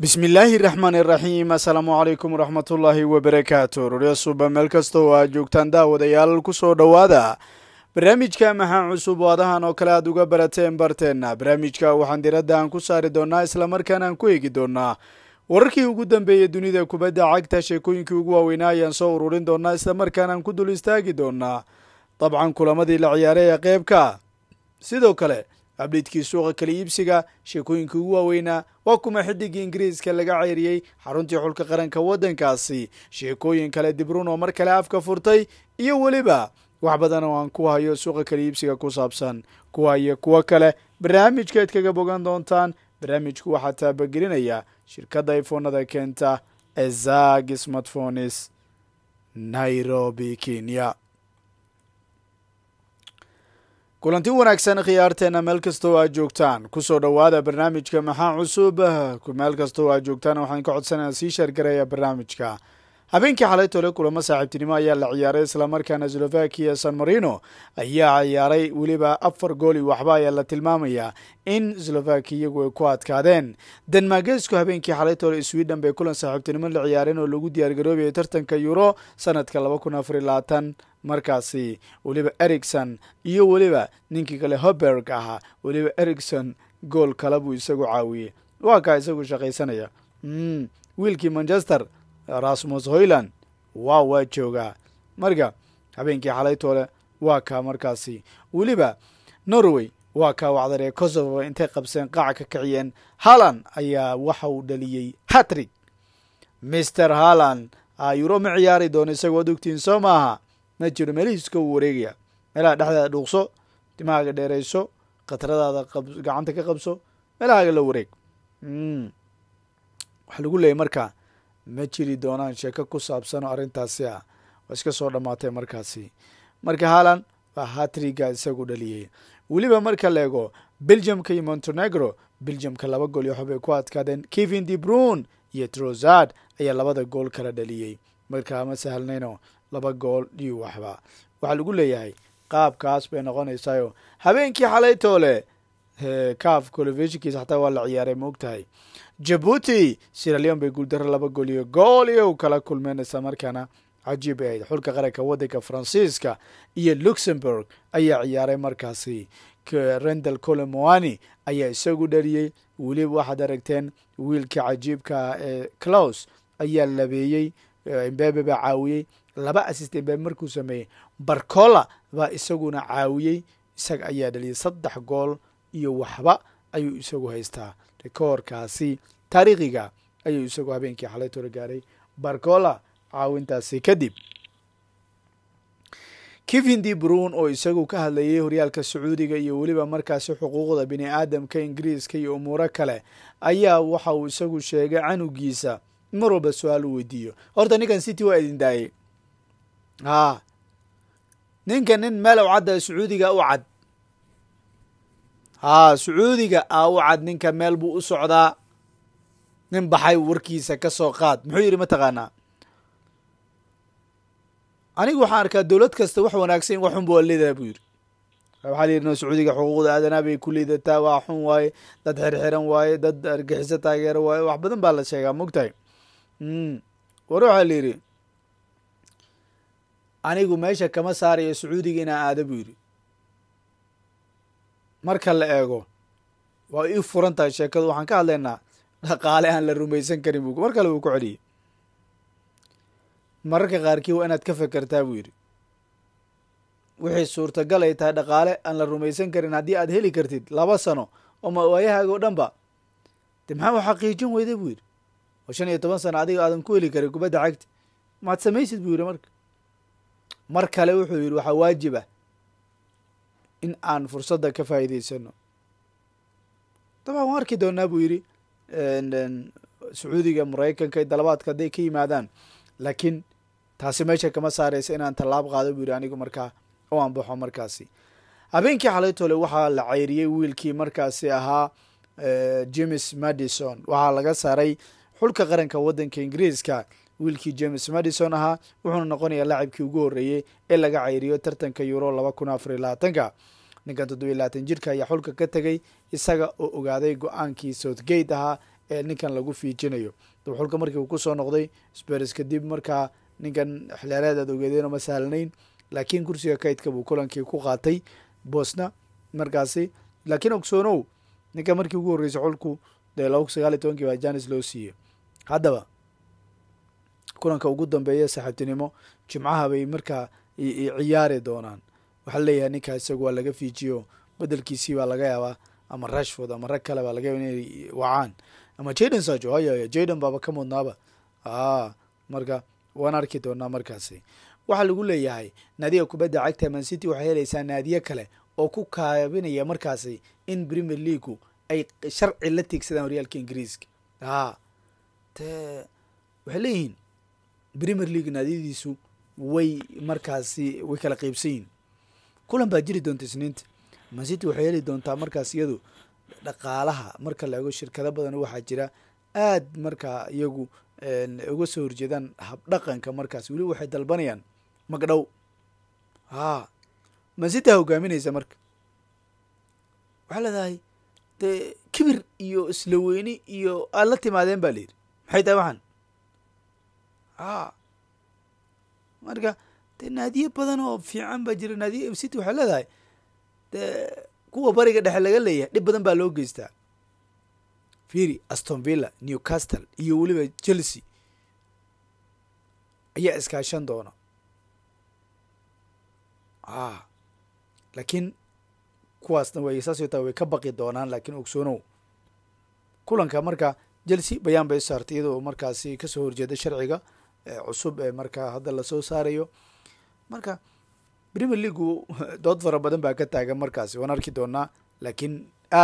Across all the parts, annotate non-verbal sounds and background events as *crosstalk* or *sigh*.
bismillaahi raxmaani raxiim assalaamu calaykum waraxmatullaahi wabarakaatu ruryasub meel kasta oo aad joogtaan daawadayaal ku soo dhowaada barnaamijka maxaa cusub oo adahan oo kale aad uga barateen barteenna barnaamijka waxaan diradda aan ku saari doonnaa islamarkaana aan ku eegi doonaa wararkii ugu dambeeyey dunida kubadda cagta sheekooyinkii ugu waaweynaa ayaan soo ururin doonaa islamarkaan aan ku dul istaagi doonnaa dabcan kulamadii la ciyaaray ee qeybka sidoo kale abdhiidkii suuqa kala iibsiga sheekooyinkai ugu waaweynaa waa kuma xidigii ingiriiska laga ceyriyey xaruntii xulka qaranka waddankaasi sheekooyin kale dibrun oo mar kale afka furtay iyo weliba wax badan oo aan ku hayo suuqa kala iibsiga ku saabsan kuwa iyo kuwo kale barnaamijkeed kaga bogan doontaan barnaamijku waxaa taabagelinaya shirkadda ifoonada keenta ezag smartphones nairobi kenya kulanti wanaagsan khiyaarteenna meel kastoo aad joogtaan kusoo dhowaada barnaamijka maxaa cusub ku meel kastoo aad joogtaan waxaan ka codsanaya sii sheergaraya barnaamijka habeenkii xalaytole kulamo saaxiibtinimo ayaa la ciyaaray islamarkaana slovakiya san marino ayaa ciyaaray weliba afar gool iyo waxba ayaa la tilmaamayaa in slovakiya iyagu ay ku adkaadeen denmargesku habeenkii xalaytole sweden bay kulan saaxiibtinimo la ciyaareen oo lagu diyaargaroobayay tartanka yuro sanadka laba kun afar labaatan markaasi weliba ericson iyo weliba ninkii kale hoberg ahaa weliba ericson gool kale buu isagu caawiyey waa kaa isagu shaqaysanaya hmm, wiilkii manchester rasmus hoyland waa waa joogaa marka habeenkii xalaytoole waa kaa markaasi weliba norway waa kaa wacdaree kosovo intay qabseen qaaca ka kiciyeen haalan ayaa waxa uu dhaliyey hatrig mister haalan ayuro ma ciyaari doono isagoo ad ogtiin soo maaha ma jiro meelihiiska uu wareegaya meelaha dhexdeeda dhuuqso dimaaga dheerayso khatradaada gacanta ka qabso meelahaaga la wareeg hmm. waxaa lagu leeyay markaa ma jiri doonaan sheeko ku saabsano arrintaasi ah waa iska soo dhammaatay markaasi marka haalan baa hatriga isagu dhaliyey weliba marka la ego beljamka iyo montenegro beljamka laba gool iyo xobay ku adkaadeen kevin de brun iyo trosad ayaa labada gool kala dhaliyey markaa ma sahalnayno laba gool iyo waxba waxaa lagu leeyahay qaabkaas bay noqonaysaayo habeenkii xalaytoole kaaf coleveshinkiisa xataa waa la ciyaaray ma ogtahay jabuuti siraleon bay guuldaro laba gool iyo goliyo gooliyo kala kulmeen isla markaana cajiib ay ahayd xulka qaranka waddanka faransiiska iyo luxembourg ayaa ciyaaray markaasi rendel colomoani ayaa isagu dhaliyey weli waxaad aragteen wiilka cajiibka ee claus ayaa labeeyey imbebe baa caawiyey laba assist imbebe markuu sameeyey barcola baa isaguna caawiyey isaga ayaa dhaliyey saddex gool iyo waxba ayuu isagu haystaa rikoorkaasi taariikhiga ayuu isagu habeenkii xalay toro gaaray barkola caawintaasi kadib kevin di brun oo isagu ka hadlayay horyaalka sacuudiga iyo weliba markaasi xuquuqda bini aadamka ingiriiska iyo umuuro kale ayaa waxa uu isagu sheegay canugiisa mar walba su-aal u weydiiyo horta ninkan city waa idin daayey a ninkan nin meelow cadda sacuudiga u cad haa sacuudiga aa ah, u cad ninka meel buu u socdaa nin baxay warkiisa ka soo qaad muxuu yidhi mataqaanaa anigu waxaan arkaa dowlad kasta wax wanaagsan in waxxun bua liidaa buu yidhi waxaa la yidhi sacuudiga xuquuqda aadanaa bay ku liidataa waa xun waaye dad xirxiran waaye dad argixiso taageero waaye wax badan baa la sheegaa mogtahay hmm. war waxaa la yidhi anigu meesha kama saarayo sacuudiga inaa aado buu yidhi marka la eego waa ii furan tahay sheekadu waxaan ka hadlaynaa dhaqaale aan la rumaysan karin bu mar kale wuu ku celiyey mararka qaarkii waa inaad ka fekertaa buu yidhi wixii suurtagal ay tahay dhaqaale aan la rumaysan karin haddii aad heli kartid laba sano oo mawaayahaaga o dhan ba de maxaa u xaqiijin weyday buu yidhi oo shan iyo toban sano adiga aadan ku heli karin kubadda cagta maad samaysid buu yidhi marka mar kale wuxuu yidhi waxaa waajib ah in aan fursadda ka faa'iidaysano dabcan waan arki doonaa buu yidhi sacuudiga maraykanka dalabaadka hadday ka yimaadaan laakiin taasi meesha kama saaraysa inaan tallaab qaado buu yidhi anigu markaa u anbaxo markaasi habeenkii xalaytole waxaa la ceyriyey wiilkii markaasi ahaa eh, james madison waxaa laga saaray xulka qaranka waddanka ingiriiska wiilkii james madison ahaa wuxuuna noqonayaa lacabkii ugu horreeyey ee laga cayriyo tartanka yuro laba kun afar iyo labaatanka ninkan toddobiyo labaatan jirka ayaa xulka ka tegay isaga oo ogaaday go-aankii southgate ahaa ee ninkan lagu fiijinayo xulka markii uu kusoo noqday spers kadib markaa ninkan xilaareedaad ogeedeen oma sahlanayn laakiin kursiga kaydka buu kulankii ku qaatay bosna markaasi laakiin ogsoonow ninka markii ugu horreysay xulku dee laba kun sagaal iyo tobankii baa janis loo siiyey haddaba kulanka ugu dambeeya saaxiibtinimo jimcaha bay markaa ciyaari doonaan waxaa leeyahay ninkaa isagu waa laga fiijiyo bedelkiisii baa laga yaabaa ama rashford ama rag kale baa laga yaaba inay wacaan ama jaden sajo haya jaden baaba ka mudnaaba marka waan arki doonaa markaasi waxaa lagu leeyahay naadiga kubadda cagta man city waxay helaysaa naadiyo kale oo ku kaabinaya markaasi in premier leagu ay sharci la tiigsadaan horyaalka ingiriiska waxay leeyihiin premier league naadiyadiisu way markaasi way kala qeybsan yihin kulan baa jiri doonta isniinta masiti waxay heli doontaa markaas iyadu dhaqaalaha marka laego shirkado badan waxaa jira aad markaa iyagu uga soo horjeedaan habdhaqanka markaas weli waxay dalbanayaan magdhow haa mancity hogaaminaysa marka waxaa leedahay de kibir iyo isla weyni iyo aad la timaadeen baa yidhi maxay tahay waxaan a ah. marka de naadiyo badan oo fiican baa jira naadiye m city waxay leedahay dee kuwa bariga dhexe laga leeyahay dhib badan baa loo geystaa firi aston villa newcastle iyo weliba chelsea ayaa iskaashan doona ah laakiin kuwaasna way saasoo taa way ka baqi doonaan laakiin ogsoonow kulanka marka jelsea bayaan bay saartay iyadoo markaasi kasoo horjeeda sharciga cusub ee markaa hadda lasoo saarayo marka premier leagu *laughs* dood fara badan baa ka taagan markaasi waan arki doonaa laakiin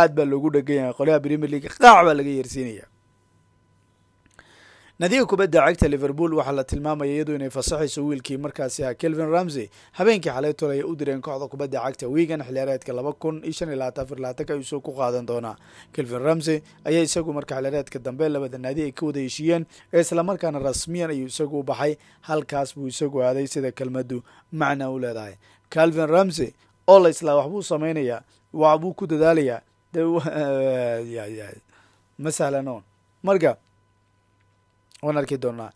aad baa loogu dhegan yahay qolyaha premier league qaac baa laga yeersiinaya nadiga kubadda cagta liverpool waxaa la tilmaamaya iyadu inay fasaxayso wiilkii markaasi ah kelvin ramsey habeenkii xalay tol ay u direen kooxda kubadda cagta wiigan xilyareedka laba kun iyo shan iyo labaatan laatanka ku qaadan doonaa kelvin ramsey ayaa isagu marka xilyareedka dambe labada naadi ay ka wada heshiiyeen ee islamarkaana rasmiyan ayuu isagu u baxay halkaas buu isagu aaday sida kelmaddu macna u leedahay calvin ramsey oo la islaa waxbuu samaynayaa waxbuu ku dadaalayaa *laughs* ma sahlanoon marka waan arki doonaa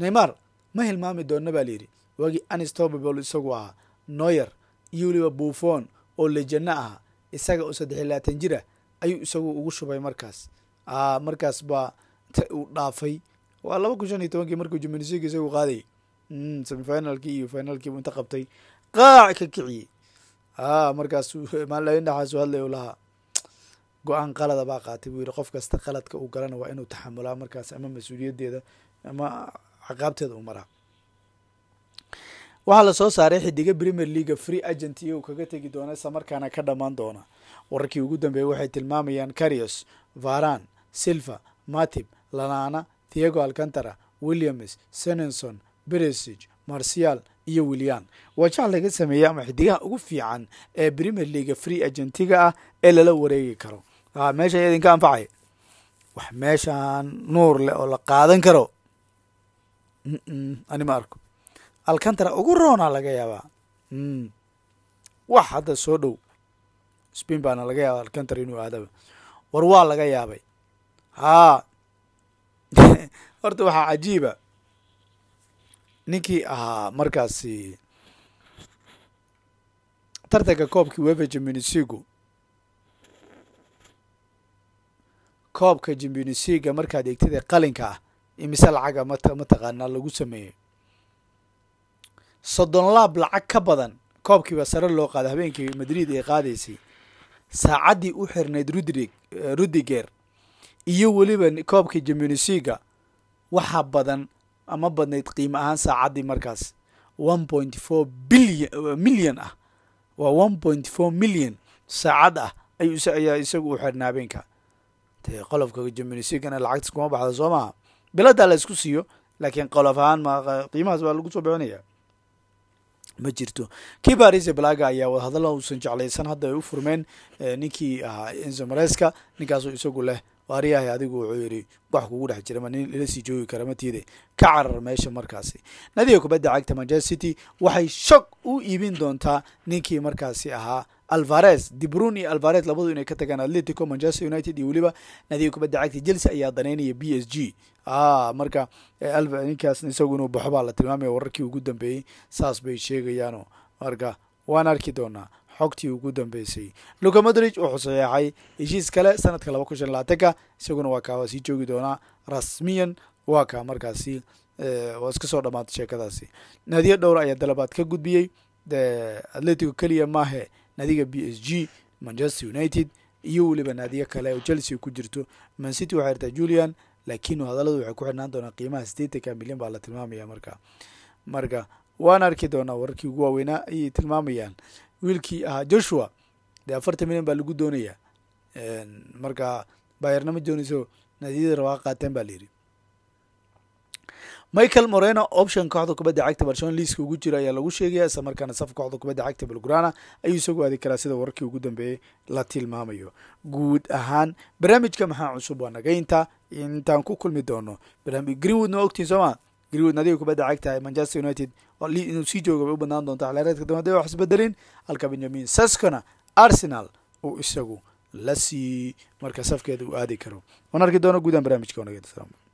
neymar ma hilmaami doonna baa layidhi wagii anstobabol isagu ahaa noyer iyo weliba buufon oo lejanno ah isaga oo saddex iyo labaatan jira ayuu isagu ugu shubay markaas ah, markaas baa ta uu dhaafay waa laba kun shan iyo tobankii markuu jumensig isagu qaadayay hmm, semifinalkii iyo finalkii finalkiibu inta qabtay qaac ka kiciyey ah, markaas *laughs* maalin dhaxaasu hadlay u lahaa go-aan qalada baa qaatay buu yidhi qof kasta qaladka uu galana waa inuu taxamulaa markaas ama mas-uuliyaddeeda ama caqaabteeda uu maraa waxaa lasoo saaray xidiga premier leaga free agent iyagu kaga tegi doona markaana ka dhammaan doona wararkii ugu dambeeyey waxay tilmaamayaan carios varan silva matib lanana thiego alcantara williams senenson beresig marcial iyo willian wajaha laga sameeya ama xidigaha ugu fiican ee premier leaga free agentiga ah ee lala wareegi karo Ah, meesha iyada inka anfacay wax meeshaan nuur leh oo la qaadan karo ani ma arko alkantara ugu roona laga yaabaa mm. wax hadda soo dhow spain baana laga yaaba alkantara inuu aadaba war waa laga yaabay haa *laughs* horta waxaa cajiiba ninkii ahaa markaasi tartanka koobkii wefa jaminisigu koobka jimbinisiga markaad eegtid qalinka ah imise lacaga mataqaanaa lagu sameeyo soddon laab lacag ka badan koobkiiba sare loo qaada habeenkii madrid ay qaadaysay saacaddii u xirnayd rudrig rudiger iyo weliba koobka jimbinisiga waxaa badan ama badnayd qiimo ahaan saacaddii markaas one point four bilyan milyan ah waa one point four milyan saacad ah ayaa isagu u xirnaa habeenka dee qolofka jaminisgana lacagtas kuma baxda soo maha biladaa la isku siiyo laakiin qolof ahaan m baa lagu soo bixinaya ma jirto kii blaga ayaa wadahadalla uusan jeclaysan hadda ay u furmeen eh, ninkii ahaa insomareska ninkaasu isagu leh waariyahay adigu wuxuu yidhi wax kugu dhex jira ma nin ila sii joogi kara matiide ka carar meesha markaasi nadiga kubadda cagta manchester city waxay shog u iibin doontaa ninkii markaasi ahaa alvarez dibron iyo alvarez labadu inay ka tagaan atletico manchester united iyo weliba naadiga kubadda cagta chelsea ayaa daneynaya b s g ah, marka ninkaasna isagu inuu baxo baa la tilmaamaya wararkii ugu dambeeyey saas bay sheegayaano marka waan arki doonaa xogtii ugu dambeysay luka modrij wuxuu saxeexay heshiis kale sanadka laba kun shan laatanka isaguna waa kaa waa sii joogi doonaa rasmiyan waa kaa markaasi waa iska soo dhammaatay sheekadaasi naadiyo dhowra ayaa dalabaad ka gudbiyey atletico keliya maahe naadiga b s g manchester united iyo weliba naadiyo kale oo chelsea ku jirto mancity waxay irtaa julian laakiin hadaladu waxay ku xirnaan doonaa qiimaha siddeetanka milyan baa la tilmaamaya marka marka waan arki doonaa wararkii ugu waaweynaa ayay tilmaamayaan wiilkii ahaa joshua dee afartan milyan baa lagu doonayaa marka baayarnama joonayso naadiyada rabaa qaateen baa layidhi michael moreno option kooxda kubadda cagta barcelona liiska ugu jira ayaa lagu sheegaya isla markaana saf kooxda kubadda cagta belgrana ayuu isagu aadi karaa sida wararkii ugu dambeeyey la tilmaamayo guud ahaan barnaamijka maxaa cusub waa nagaynta intaan ku kulmi doono greenwoodna waa ogtiin soomaa greenwood adiga kubadda cagta manchester united inuu sii jooga bay u badnaan doonta xalaareedka damade wax isbedelin halka benjamin saskona arsenal uu isagu la sii marka safkeeda uu aadi karo waan arki doona guudahaan barnaamijka wanageed asalaam